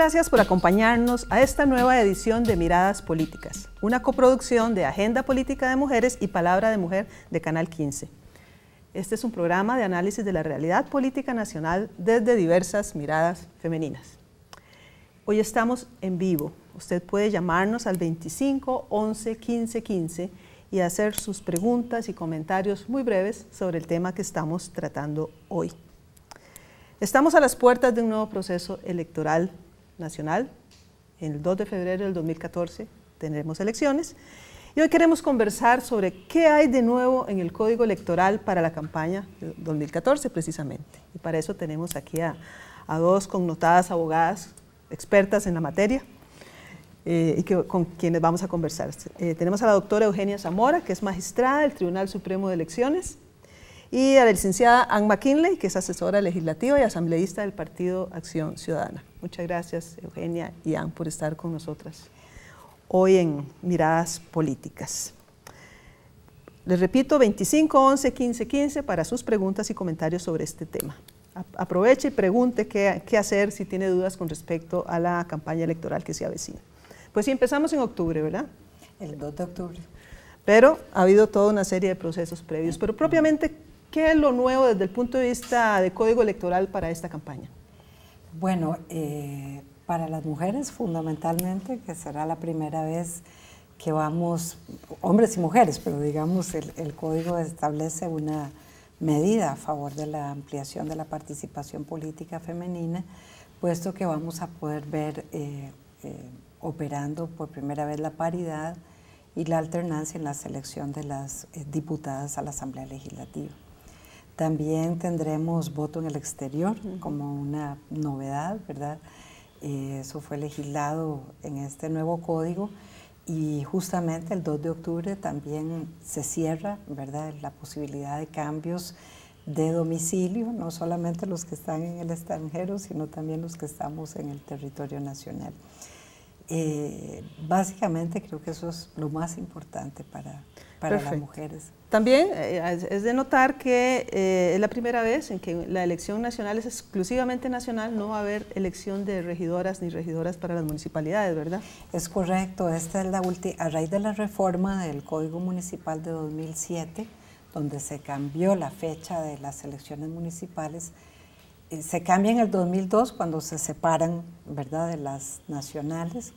gracias por acompañarnos a esta nueva edición de Miradas Políticas, una coproducción de Agenda Política de Mujeres y Palabra de Mujer de Canal 15. Este es un programa de análisis de la realidad política nacional desde diversas miradas femeninas. Hoy estamos en vivo. Usted puede llamarnos al 25 11 15 15 y hacer sus preguntas y comentarios muy breves sobre el tema que estamos tratando hoy. Estamos a las puertas de un nuevo proceso electoral nacional. en El 2 de febrero del 2014 tendremos elecciones. Y hoy queremos conversar sobre qué hay de nuevo en el Código Electoral para la campaña 2014 precisamente. Y para eso tenemos aquí a, dos connotadas abogadas expertas en la materia eh, y con quienes vamos a conversar. Eh, tenemos a la doctora Eugenia Zamora, que es magistrada del Tribunal Supremo de Elecciones, y a la licenciada Anne McKinley, que es asesora legislativa y asambleísta del Partido Acción Ciudadana. Muchas gracias, Eugenia y Ann, por estar con nosotras hoy en Miradas Políticas. Les repito, 25 11 15 15 para sus preguntas y comentarios sobre este tema. Aproveche y pregunte qué, qué hacer si tiene dudas con respecto a la campaña electoral que se avecina. Pues sí, empezamos en octubre, ¿verdad? El 2 de octubre. Pero ha habido toda una serie de procesos previos. Pero propiamente, ¿qué es lo nuevo desde el punto de vista de código electoral para esta campaña? Bueno, eh, para las mujeres fundamentalmente, que será la primera vez que vamos, hombres y mujeres, pero digamos el, el código establece una medida a favor de la ampliación de la participación política femenina, puesto que vamos a poder ver eh, eh, operando por primera vez la paridad y la alternancia en la selección de las diputadas a la Asamblea Legislativa. También tendremos voto en el exterior como una novedad, ¿verdad? Eh, eso fue legislado en este nuevo código y justamente el 2 de octubre también se cierra ¿verdad? la posibilidad de cambios de domicilio, no solamente los que están en el extranjero, sino también los que estamos en el territorio nacional. Eh, básicamente creo que eso es lo más importante para, para las mujeres. También eh, es de notar que eh, es la primera vez en que la elección nacional es exclusivamente nacional, no va a haber elección de regidoras ni regidoras para las municipalidades, ¿verdad? Es correcto, esta es la última, a raíz de la reforma del Código Municipal de 2007, donde se cambió la fecha de las elecciones municipales, se cambia en el 2002 cuando se separan, ¿verdad?, de las nacionales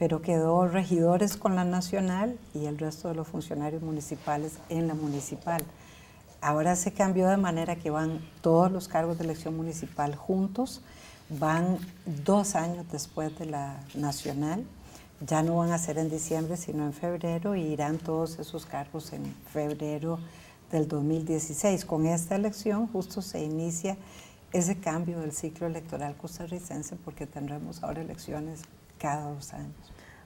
pero quedó regidores con la nacional y el resto de los funcionarios municipales en la municipal. Ahora se cambió de manera que van todos los cargos de elección municipal juntos, van dos años después de la nacional, ya no van a ser en diciembre sino en febrero y irán todos esos cargos en febrero del 2016. Con esta elección justo se inicia ese cambio del ciclo electoral costarricense porque tendremos ahora elecciones cada dos años.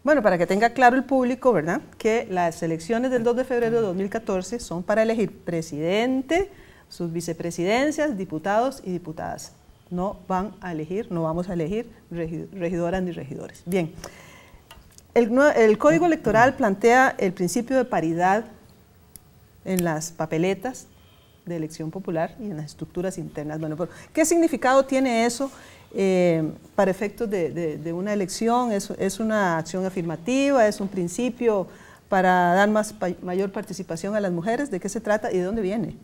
Bueno, para que tenga claro el público, ¿verdad? Que las elecciones del 2 de febrero de 2014 son para elegir presidente, sus vicepresidencias, diputados y diputadas. No van a elegir, no vamos a elegir regidoras ni regidores. Bien, el, Código Electoral plantea el principio de paridad en las papeletas de elección popular y en las estructuras internas. Bueno, ¿qué significado tiene eso eh, para efectos de, una elección, es, una acción afirmativa, es un principio para dar más, mayor participación a las mujeres, ¿de qué se trata y de dónde viene?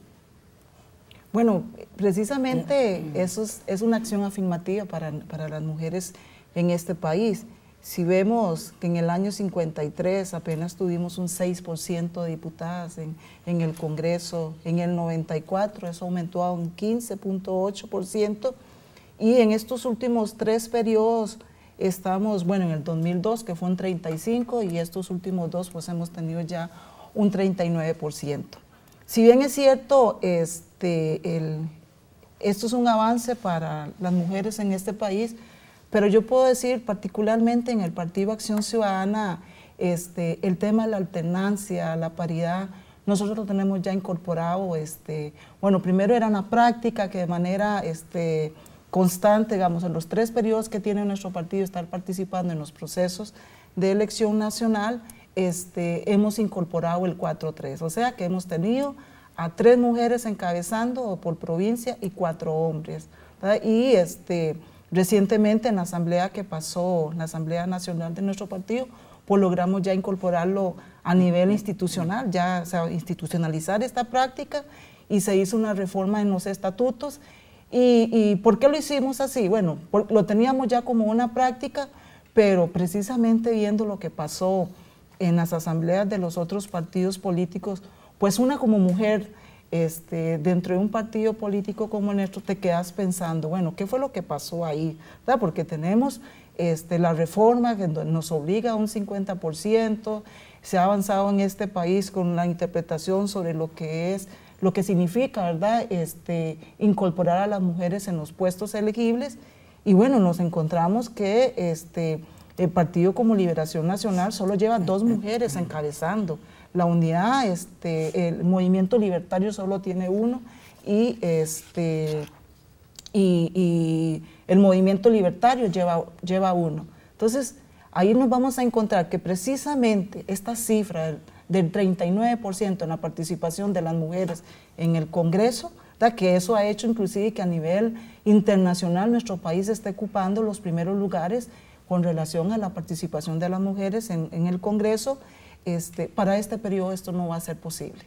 Bueno, precisamente eso es, una acción afirmativa para, las mujeres en este país. Si vemos que en el año 53 apenas tuvimos un 6% de diputadas en, en, el Congreso, en el 94 eso aumentó a un 15.8%, y en estos últimos tres periodos estamos, bueno, en el 2002 que fue un 35 y estos últimos dos pues hemos tenido ya un 39%. Si bien es cierto, este, esto es un avance para las mujeres en este país, pero yo puedo decir particularmente en el Partido Acción Ciudadana, este, el tema de la alternancia, la paridad, nosotros lo tenemos ya incorporado, este, bueno, primero era una práctica que de manera este, constante, digamos, en los tres periodos que tiene nuestro partido, estar participando en los procesos de elección nacional, este, hemos incorporado el 4-3, o sea que hemos tenido a tres mujeres encabezando por provincia y cuatro hombres. Y este, recientemente en la asamblea que pasó, la asamblea nacional de nuestro partido, pues logramos ya incorporarlo a nivel institucional, ya sea, institucionalizar esta práctica y se hizo una reforma en los estatutos ¿Y, por qué lo hicimos así? Bueno, lo teníamos ya como una práctica, pero precisamente viendo lo que pasó en las asambleas de los otros partidos políticos, pues una como mujer este, dentro de un partido político como nuestro te quedas pensando, bueno, ¿qué fue lo que pasó ahí? Porque tenemos este, la reforma que nos obliga a un 50%, se ha avanzado en este país con la interpretación sobre lo que es lo que significa, ¿verdad?, este, incorporar a las mujeres en los puestos elegibles. Y bueno, nos encontramos que este, el Partido como Liberación Nacional solo lleva dos mujeres encabezando. La unidad, este, el movimiento libertario solo tiene uno y, este, y, el movimiento libertario lleva, lleva uno. Entonces, ahí nos vamos a encontrar que precisamente esta cifra, del 39% en la participación de las mujeres en el Congreso, que eso ha hecho inclusive que a nivel internacional nuestro país esté ocupando los primeros lugares con relación a la participación de las mujeres en, el Congreso. Este, para este periodo esto no va a ser posible.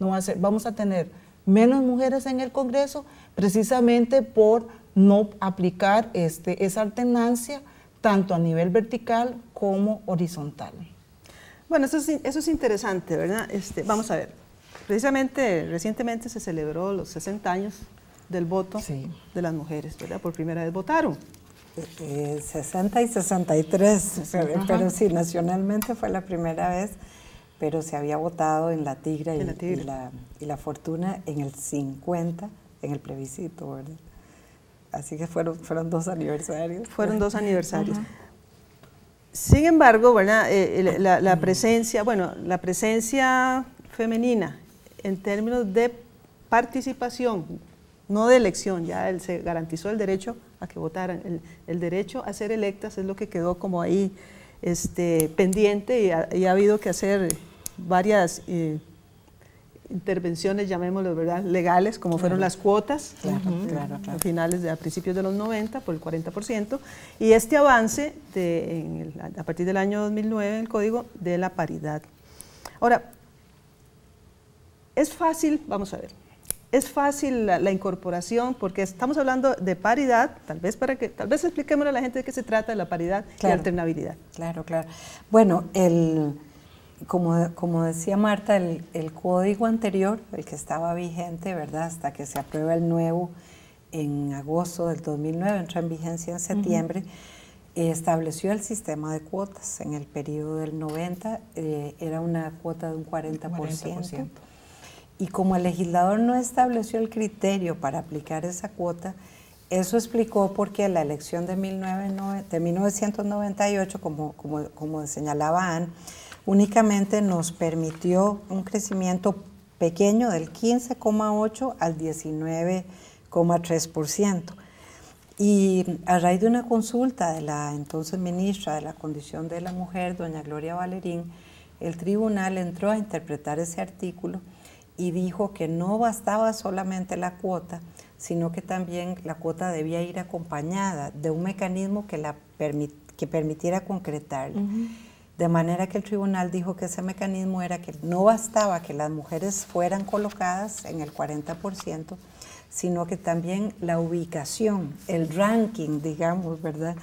No va a ser, vamos a tener menos mujeres en el Congreso precisamente por no aplicar este, esa alternancia tanto a nivel vertical como horizontal. Bueno, eso es, eso es interesante, ¿verdad? Este, vamos a ver. Precisamente recientemente se celebró los 60 años del voto de las mujeres, ¿verdad? Por primera vez votaron. 60 eh, y 63, pero, sí, nacionalmente fue la primera vez, pero se había votado en La Tigra, y, la, Fortuna en el 50, en el plebiscito, ¿verdad? Así que fueron, fueron dos aniversarios. Fueron dos aniversarios. Sin embargo, ¿verdad? Eh, la, presencia, bueno, la presencia femenina en términos de participación, no de elección, ya se garantizó el derecho a que votaran, el, derecho a ser electas es lo que quedó como ahí este, pendiente y ha, habido que hacer varias... Eh, intervenciones, llamémoslo ¿verdad? legales, como fueron las cuotas, claro, a finales de, a principios de los 90 por el 40%, y este avance a partir del año 2009 en el Código de la Paridad. Ahora, es fácil, vamos a ver, es fácil la, incorporación porque estamos hablando de paridad, tal vez para que tal vez expliquemos a la gente de qué se trata de la paridad y y alternabilidad. Claro, claro. Bueno, el como, como decía Marta, el, el, código anterior, el que estaba vigente, ¿verdad? Hasta que se aprueba el nuevo en agosto del 2009, entra en vigencia en septiembre, eh, estableció el sistema de cuotas. En el periodo del 90 eh, era una cuota de un 40%. Y como el legislador no estableció el criterio para aplicar esa cuota, eso explicó por qué la elección de, de 1998, como, como, como señalaba únicamente nos permitió un crecimiento pequeño del 15,8 al 19,3%. Y a raíz de una consulta de la entonces ministra de la Condición de la Mujer, doña Gloria Valerín, el tribunal entró a interpretar ese artículo y dijo que no bastaba solamente la cuota, sino que también la cuota debía ir acompañada de un mecanismo que, la que permitiera concretarla. De manera que el tribunal dijo que ese mecanismo era que no bastaba que las mujeres fueran colocadas en el 40%, sino que también la ubicación, el ranking, digamos, ¿verdad?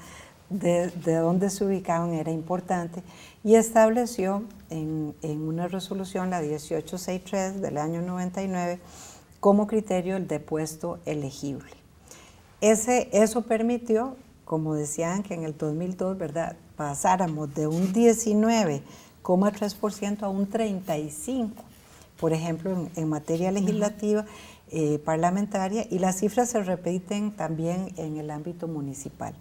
De, dónde se ubicaban era importante y estableció en, una resolución, la 1863 del año 99, como criterio el depuesto elegible. Ese, eso permitió como decían que en el 2002, ¿verdad? Pasáramos de un 19,3% a un 35%, por ejemplo, en, materia legislativa eh, parlamentaria, y las cifras se repiten también en el ámbito municipal.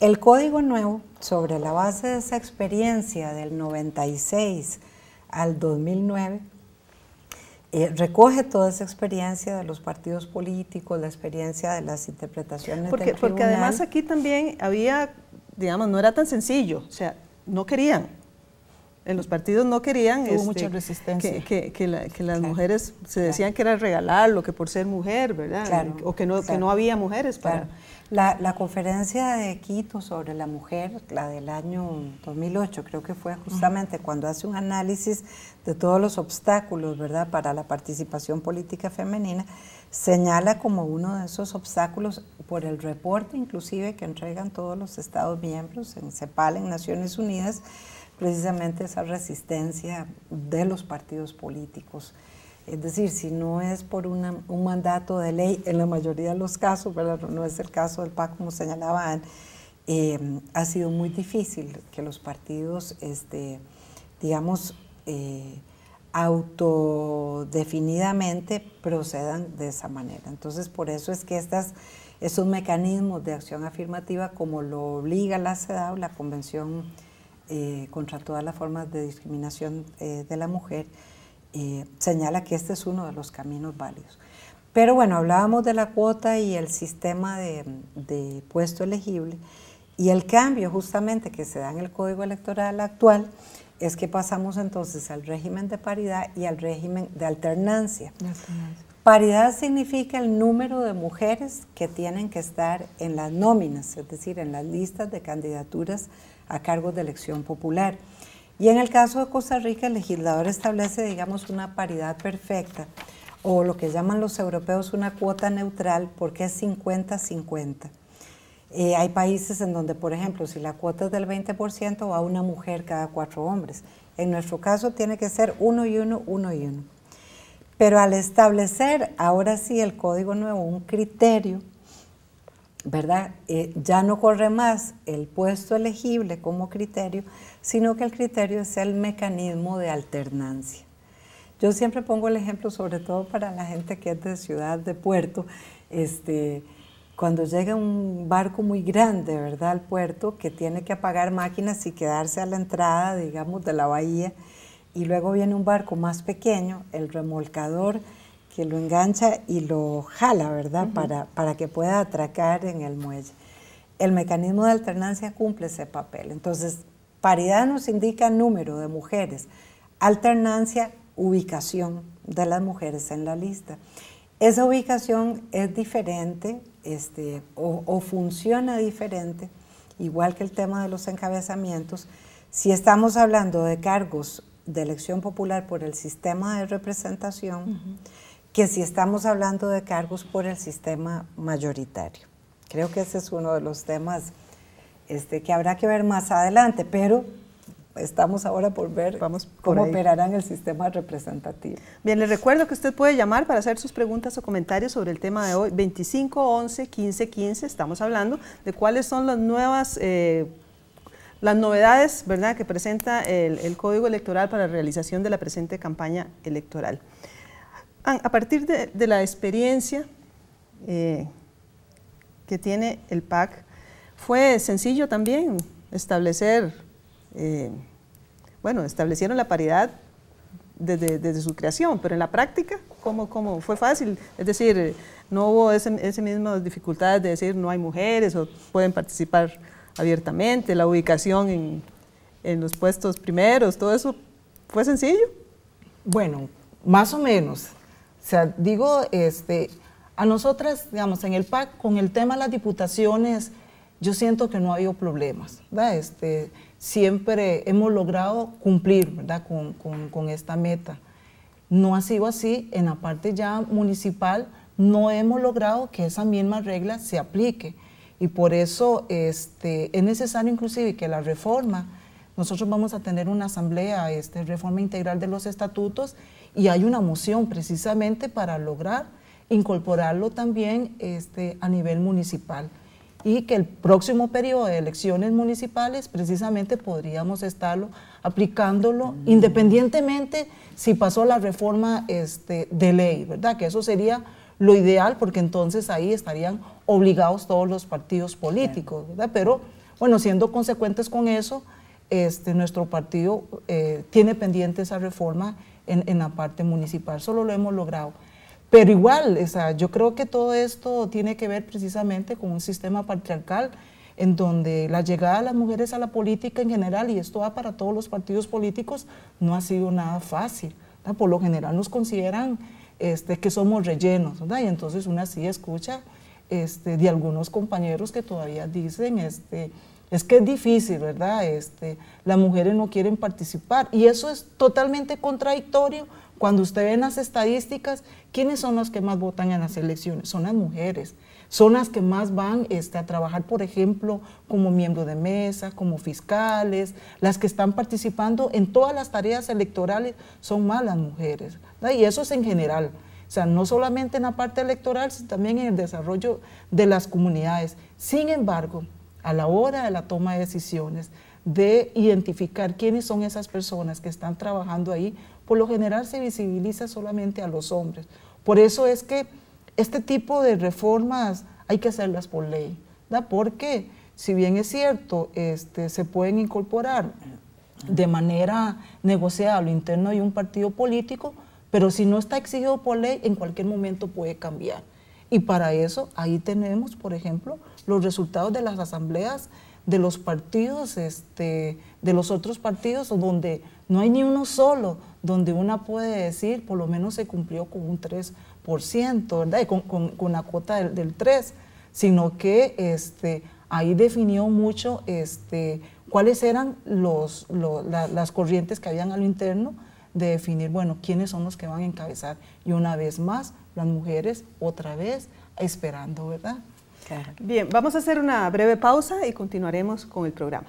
El código nuevo, sobre la base de esa experiencia del 96 al 2009, eh, recoge toda esa experiencia de los partidos políticos, la experiencia de las interpretaciones porque, Porque además aquí también había, digamos, no era tan sencillo, o sea, no querían en los partidos no querían este, Que, que, las mujeres se decían que era regalarlo, que por ser mujer, ¿verdad? O que no, que no había mujeres para... La, conferencia de Quito sobre la mujer, la del año 2008, creo que fue justamente cuando hace un análisis de todos los obstáculos, ¿verdad?, para la participación política femenina, señala como uno de esos obstáculos por el reporte inclusive que entregan todos los Estados miembros en CEPAL, en Naciones Unidas, precisamente esa resistencia de los partidos políticos. Es decir, si no es por un mandato de ley, en la mayoría de los casos, pero no es el caso del PAC como señalaban, eh, ha sido muy difícil que los partidos, este, digamos, eh, autodefinidamente procedan de esa manera. Entonces, por eso es que estas, esos mecanismos de acción afirmativa, como lo obliga la CEDAW, la Convención eh, contra todas las formas de discriminación eh, de la mujer, eh, señala que este es uno de los caminos válidos. Pero bueno, hablábamos de la cuota y el sistema de, puesto elegible y el cambio justamente que se da en el Código Electoral actual es que pasamos entonces al régimen de paridad y al régimen de alternancia. Paridad significa el número de mujeres que tienen que estar en las nóminas, es decir, en las listas de candidaturas a cargos de elección popular. Y en el caso de Costa Rica, el legislador establece, digamos, una paridad perfecta o lo que llaman los europeos una cuota neutral porque es 50-50. Eh, hay países en donde, por ejemplo, si la cuota es del 20%, va una mujer cada cuatro hombres. En nuestro caso tiene que ser uno y uno, uno y uno. Pero al establecer ahora sí el Código Nuevo un criterio ¿verdad? Eh, ya no corre más el puesto elegible como criterio, sino que el criterio es el mecanismo de alternancia. Yo siempre pongo el ejemplo, sobre todo para la gente que es de ciudad, de puerto, este, cuando llega un barco muy grande, ¿verdad?, al puerto, que tiene que apagar máquinas y quedarse a la entrada, digamos, de la bahía, y luego viene un barco más pequeño, el remolcador, que lo engancha y lo jala, ¿verdad? para, para que pueda atracar en el muelle. El mecanismo de alternancia cumple ese papel. Entonces, paridad nos indica número de mujeres, alternancia, ubicación de las mujeres en la lista. Esa ubicación es diferente este, o, o funciona diferente, igual que el tema de los encabezamientos. Si estamos hablando de cargos de elección popular por el sistema de representación, que si estamos hablando de cargos por el sistema mayoritario. Creo que ese es uno de los temas este, que habrá que ver más adelante, pero estamos ahora por ver cómo operará el sistema representativo. Bien, le recuerdo que usted puede llamar para hacer sus preguntas o comentarios sobre el tema de hoy, 25 11 15 15, estamos hablando de cuáles son las nuevas... Eh, las novedades ¿verdad? que presenta el, el Código Electoral para la realización de la presente campaña electoral. Ah, a partir de, la experiencia eh, que tiene el PAC, fue sencillo también establecer, eh, bueno, establecieron la paridad desde, su creación, pero en la práctica, ¿cómo, fue fácil? Es decir, no hubo ese, ese mismas dificultades de decir no hay mujeres o pueden participar abiertamente, la ubicación en los puestos primeros, todo eso fue sencillo. Bueno, más o menos. O sea, digo, este, a nosotras, digamos, en el PAC, con el tema de las diputaciones, yo siento que no ha habido problemas, ¿verdad? Este, siempre hemos logrado cumplir, ¿verdad?, con, con, con esta meta. No ha sido así en la parte ya municipal, no hemos logrado que esa misma regla se aplique. Y por eso este, es necesario inclusive que la reforma, nosotros vamos a tener una asamblea, este, reforma integral de los estatutos, y hay una moción precisamente para lograr incorporarlo también este, a nivel municipal y que el próximo periodo de elecciones municipales precisamente podríamos estarlo aplicándolo mm. independientemente si pasó la reforma este, de ley, ¿verdad? Que eso sería lo ideal porque entonces ahí estarían obligados todos los partidos políticos, ¿verdad? Pero bueno, siendo consecuentes con eso, este, nuestro partido eh, tiene pendiente esa reforma en, en la parte municipal. Solo lo hemos logrado. Pero igual, o yo creo que todo esto tiene que ver precisamente con un sistema patriarcal en donde la llegada de las mujeres a la política en general, y esto va para todos los partidos políticos, no ha sido nada fácil. Por lo general nos consideran este, que somos rellenos, y entonces una sí escucha este, de algunos compañeros que todavía dicen... Este, es que es difícil, ¿verdad? Este, las mujeres no quieren participar y eso es totalmente contradictorio cuando usted ve en las estadísticas quiénes son los que más votan en las elecciones, son las mujeres, son las que más van este, a trabajar, por ejemplo, como miembro de mesa, como fiscales, las que están participando en todas las tareas electorales son más las mujeres, y eso es en general. O sea, no solamente en la parte electoral, sino también en el desarrollo de las comunidades. Sin embargo, a la hora de la toma de decisiones, de identificar quiénes son esas personas que están trabajando ahí, por lo general se visibiliza solamente a los hombres. Por eso es que este tipo de reformas hay que hacerlas por ley, ¿da? porque si bien es cierto, este, se pueden incorporar de manera negociada lo interno de un partido político, pero si no está exigido por ley, en cualquier momento puede cambiar. Y para eso ahí tenemos, por ejemplo, los resultados de las asambleas de los partidos, este, de los otros partidos, donde no hay ni uno solo, donde una puede decir, por lo menos se cumplió con un 3%, ¿verdad? con, con, la cuota del, 3, sino que este, ahí definió mucho este, cuáles eran los, las corrientes que habían a lo interno de definir, bueno, quiénes son los que van a encabezar. Y una vez más, las mujeres, otra vez, esperando, ¿verdad? Bien, vamos a hacer una breve pausa y continuaremos con el programa.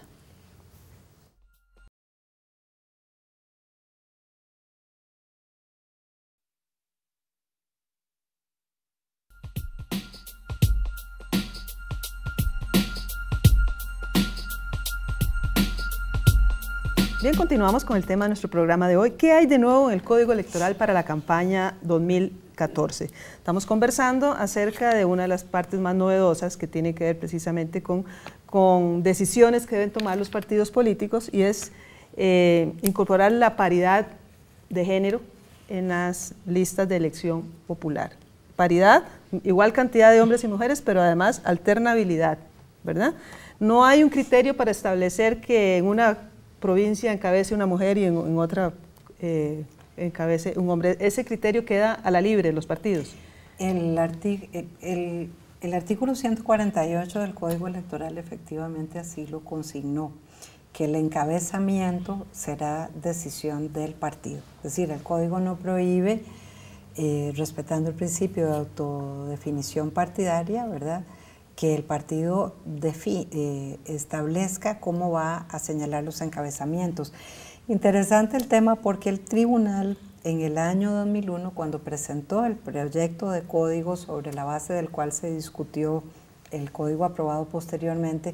Bien, continuamos con el tema de nuestro programa de hoy. ¿Qué hay de nuevo en el Código Electoral para la campaña 2014? Estamos conversando acerca de una de las partes más novedosas que tiene que ver precisamente con, con decisiones que deben tomar los partidos políticos y es eh, incorporar la paridad de género en las listas de elección popular. Paridad, igual cantidad de hombres y mujeres, pero además alternabilidad, ¿verdad? No hay un criterio para establecer que en una provincia encabece una mujer y en, otra eh, encabece un hombre. ¿Ese criterio queda a la libre en los partidos? El, artículo 148 del Código Electoral efectivamente así lo consignó, que el encabezamiento será decisión del partido. Es decir, el Código no prohíbe, eh, respetando el principio de autodefinición partidaria, ¿verdad?, que el partido eh, establezca cómo va a señalar los encabezamientos. Interesante el tema porque el tribunal en el año 2001, cuando presentó el proyecto de código sobre la base del cual se discutió el código aprobado posteriormente,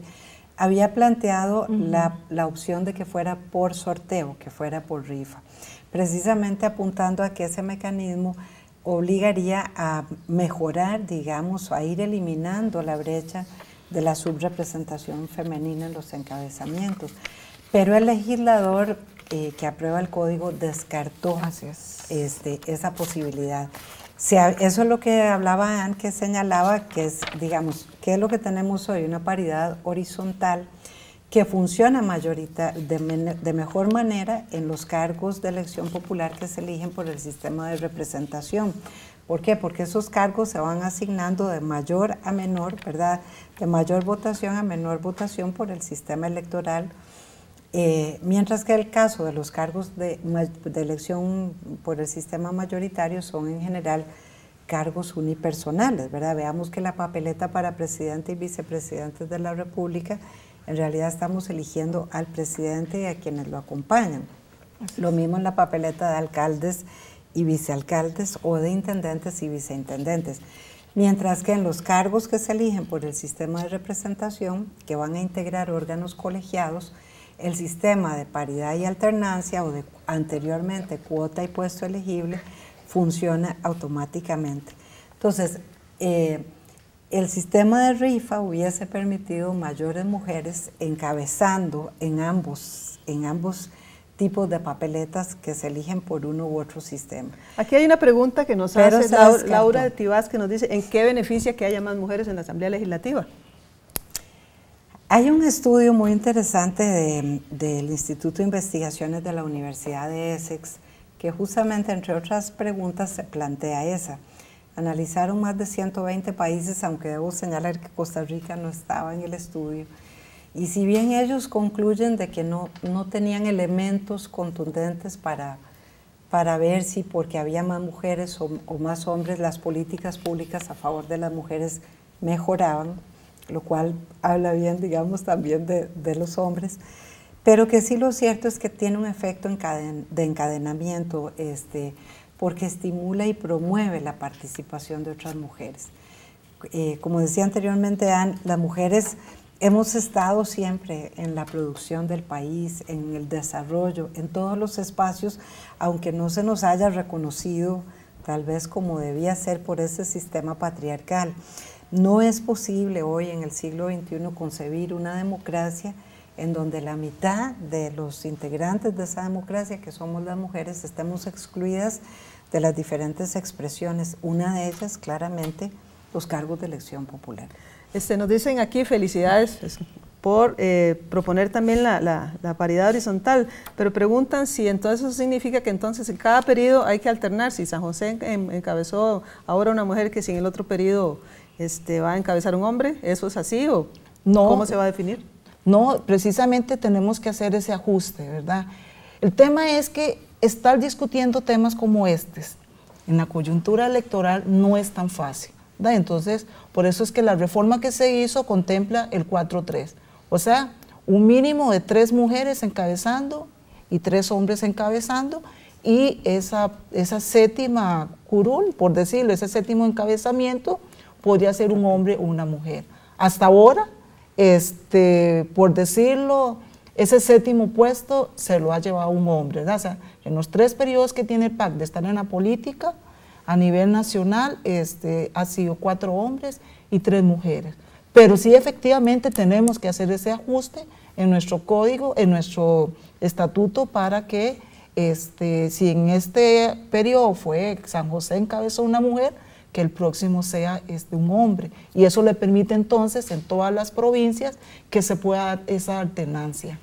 había planteado la, la, opción de que fuera por sorteo, que fuera por rifa, precisamente apuntando a que ese mecanismo obligaría a mejorar, digamos, a ir eliminando la brecha de la subrepresentación femenina en los encabezamientos. Pero el legislador eh, que aprueba el código descartó este, esa posibilidad. eso es lo que hablaba Anne, que señalaba que es, digamos, ¿qué es lo que tenemos hoy? Una paridad horizontal que funciona de, mejor manera en los cargos de elección popular que se eligen por el sistema de representación. ¿Por qué? Porque esos cargos se van asignando de mayor a menor, ¿verdad? De mayor votación a menor votación por el sistema electoral. Eh, mientras que el caso de los cargos de, elección por el sistema mayoritario son en general cargos unipersonales, ¿verdad? Veamos que la papeleta para presidente y vicepresidente de la República en realidad estamos eligiendo al presidente y a quienes lo acompañan. Lo mismo en la papeleta de alcaldes y vicealcaldes o de intendentes y viceintendentes. Mientras que en los cargos que se eligen por el sistema de representación, que van a integrar órganos colegiados, el sistema de paridad y alternancia o de anteriormente cuota y puesto elegible funciona automáticamente. Entonces, eh, el sistema de rifa hubiese permitido mayores mujeres encabezando en ambos, tipos de papeletas que se eligen por uno u otro sistema. Aquí hay una pregunta que nos hace Laura, de Tibás que nos dice, ¿en qué beneficia que haya más mujeres en la Asamblea Legislativa? Hay un estudio muy interesante del Instituto de Investigaciones de la Universidad de Essex que justamente, entre otras preguntas, se plantea esa. Analizaron más de 120 países, aunque debo señalar que Costa Rica no estaba en el estudio. Y si bien ellos concluyen de que no, no tenían elementos contundentes para, para ver si porque había más mujeres o, más hombres las políticas públicas a favor de las mujeres mejoraban, lo cual habla bien, digamos, también de, de los hombres, pero que sí lo cierto es que tiene un efecto de encadenamiento. Este, porque estimula y promueve la participación de otras mujeres. Eh, como decía anteriormente, las mujeres hemos estado siempre en la producción del país, en el desarrollo, en todos los espacios, aunque no se nos haya reconocido tal vez como debía ser por ese sistema patriarcal. No es posible hoy en el siglo XXI concebir una democracia en donde la mitad de los integrantes de esa democracia, que somos las mujeres, estemos excluidas de las diferentes expresiones, una de ellas claramente los cargos de elección popular. Este, nos dicen aquí felicidades por eh, proponer también la, paridad horizontal, pero preguntan si entonces eso significa que entonces en cada periodo hay que alternar, si San José encabezó ahora una mujer que si en el otro periodo este, va a encabezar un hombre, ¿eso es así o no, cómo se va a definir? No, precisamente tenemos que hacer ese ajuste, ¿verdad? El tema es que estar discutiendo temas como estos en la coyuntura electoral no es tan fácil. ¿verdad? Entonces, por eso es que la reforma que se hizo contempla el 4-3. O sea, un mínimo de tres mujeres encabezando y tres hombres encabezando y esa, esa séptima curul, por decirlo, ese séptimo encabezamiento podría ser un hombre o una mujer. Hasta ahora este, por decirlo, ese séptimo puesto se lo ha llevado un hombre, en los tres periodos que tiene el PAC de estar en la política, a nivel nacional, este, ha sido cuatro hombres y tres mujeres. Pero sí efectivamente tenemos que hacer ese ajuste en nuestro código, en nuestro estatuto, para que este, si en este periodo fue San José encabezó una mujer, que el próximo sea este, un hombre. Y eso le permite entonces en todas las provincias que se pueda dar esa alternancia.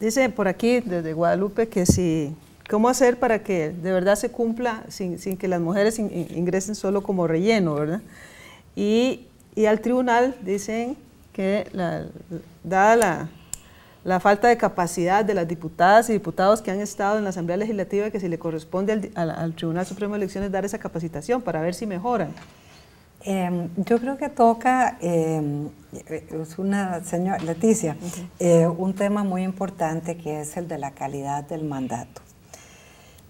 Dice por aquí desde Guadalupe que si, ¿cómo hacer para que de verdad se cumpla sin, que las mujeres ingresen solo como relleno, verdad? Y, y al tribunal dicen que dada la, la falta de capacidad de las diputadas y diputados que han estado en la Asamblea Legislativa, que si le corresponde al, Tribunal Supremo de Elecciones dar esa capacitación para ver si mejoran. Em, yo creo que toca, em, es una señora Leticia, eh, un tema muy importante que es el de la calidad del mandato.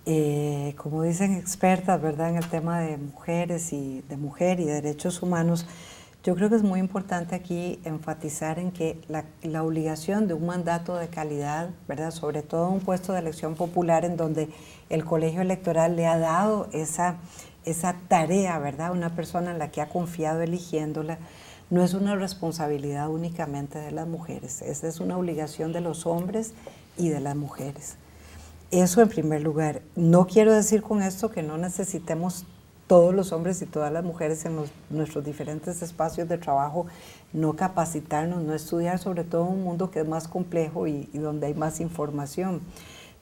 Eh, como dicen expertas, ¿verdad? En el tema de mujeres y de mujer y derechos humanos, yo creo que es muy importante aquí enfatizar en que la, obligación de un mandato de calidad, ¿verdad? Sobre todo un puesto de elección popular en donde el colegio electoral le ha dado esa, esa tarea, ¿verdad? Una persona en la que ha confiado eligiéndola, no es una responsabilidad únicamente de las mujeres, esa es una obligación de los hombres y de las mujeres. Eso en primer lugar. No quiero decir con esto que no necesitemos todos los hombres y todas las mujeres en nuestros diferentes espacios de trabajo, no capacitarnos, no estudiar sobre todo un mundo que es más complejo y, donde hay más información.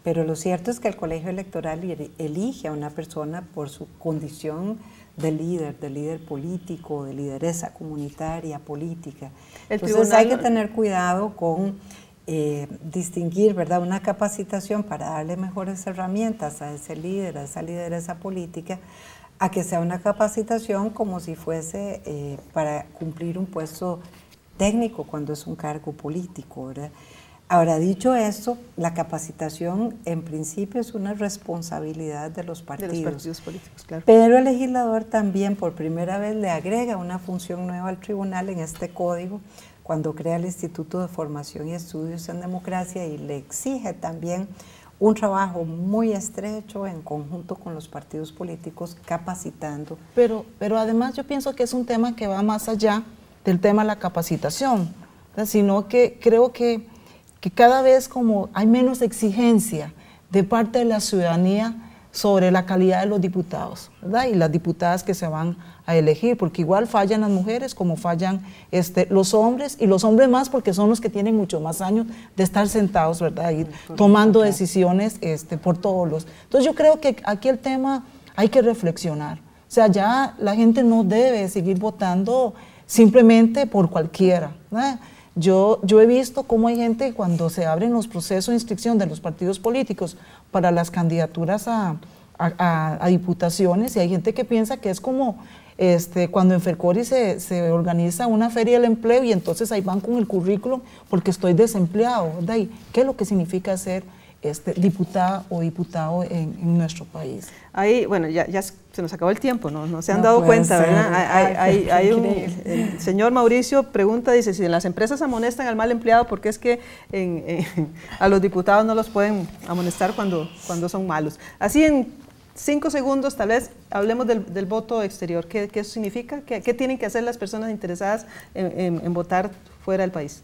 Pero lo cierto es que el colegio electoral elige a una persona por su condición de líder, de líder político, de lideresa comunitaria, política. Entonces hay que tener cuidado con eh, distinguir, ¿verdad? Una capacitación para darle mejores herramientas a ese líder, a esa lideresa política, a que sea una capacitación como si fuese eh, para cumplir un puesto técnico cuando es un cargo político, ¿verdad? Ahora, dicho esto, la capacitación en principio es una responsabilidad de los partidos. De los partidos políticos, claro. Pero el legislador también por primera vez le agrega una función nueva al tribunal en este código cuando crea el Instituto de Formación y Estudios en Democracia y le exige también un trabajo muy estrecho en conjunto con los partidos políticos, capacitando. Pero, pero además yo pienso que es un tema que va más allá del tema de la capacitación, sino que creo que, cada vez como hay menos exigencia de parte de la ciudadanía sobre la calidad de los diputados ¿verdad? y las diputadas que se van a elegir, porque igual fallan las mujeres como fallan este, los hombres, y los hombres más porque son los que tienen mucho más años de estar sentados, ¿verdad? Y tomando decisiones este, por todos los. Entonces yo creo que aquí el tema hay que reflexionar. O sea, ya la gente no debe seguir votando simplemente por cualquiera. Yo, yo, he visto cómo hay gente cuando se abren los procesos de inscripción de los partidos políticos para las candidaturas a, diputaciones y hay gente que piensa que es como este, cuando en Fercori se, se, organiza una feria del empleo y entonces ahí van con el currículum porque estoy desempleado. De ahí, ¿Qué es lo que significa ser este, diputada o diputado en, nuestro país? Ahí, bueno, ya, se nos acabó el tiempo, no, se han dado cuenta, ¿verdad? el señor Mauricio pregunta, dice, si las empresas amonestan al mal empleado, porque es que a los diputados no los pueden amonestar cuando, cuando son malos? Así en cinco segundos, tal vez hablemos del, voto exterior. ¿Qué, qué significa? ¿Qué, tienen que hacer las personas interesadas en, votar fuera del país?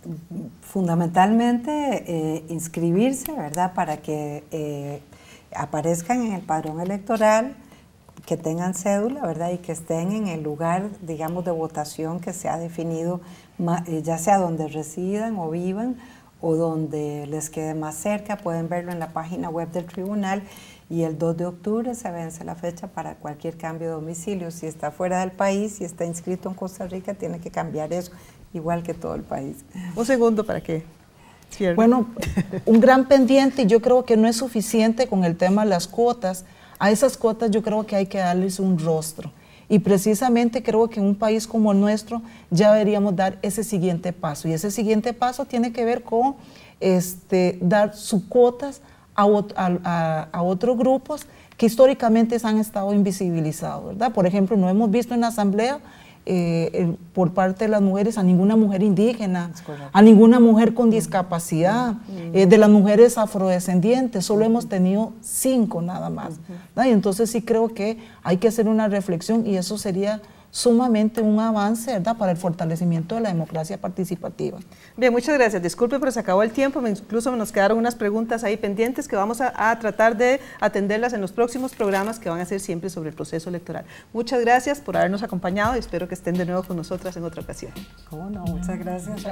Fundamentalmente eh, inscribirse, ¿verdad? Para que eh, aparezcan en el padrón electoral, que tengan cédula, ¿verdad? Y que estén en el lugar, digamos, de votación que se ha definido, eh, ya sea donde residan o vivan o donde les quede más cerca, pueden verlo en la página web del tribunal y el 2 de octubre se vence la fecha para cualquier cambio de domicilio. Si está fuera del país, si está inscrito en Costa Rica, tiene que cambiar eso, igual que todo el país. Un segundo para qué. Bueno, un gran pendiente, y yo creo que no es suficiente con el tema de las cuotas. A esas cuotas yo creo que hay que darles un rostro. Y precisamente creo que en un país como el nuestro ya deberíamos dar ese siguiente paso. Y ese siguiente paso tiene que ver con este, dar cuotas a, otros grupos que históricamente se han estado invisibilizados, ¿verdad? Por ejemplo, no hemos visto en la Asamblea eh, por parte de las mujeres a ninguna mujer indígena, a ninguna mujer con mm. discapacidad, mm. Eh, de las mujeres afrodescendientes, solo mm. hemos tenido cinco nada más. Y entonces sí creo que hay que hacer una reflexión y eso sería sumamente un avance para el fortalecimiento de la democracia participativa. Bien, muchas gracias. Disculpe, pero se acabó el tiempo. Incluso nos quedaron unas preguntas ahí pendientes que vamos a, tratar de atenderlas en los próximos programas que van a ser siempre sobre el proceso electoral. Muchas gracias por habernos acompañado y espero que estén de nuevo con nosotras en otra ocasión. ¿Cómo no? Muchas gracias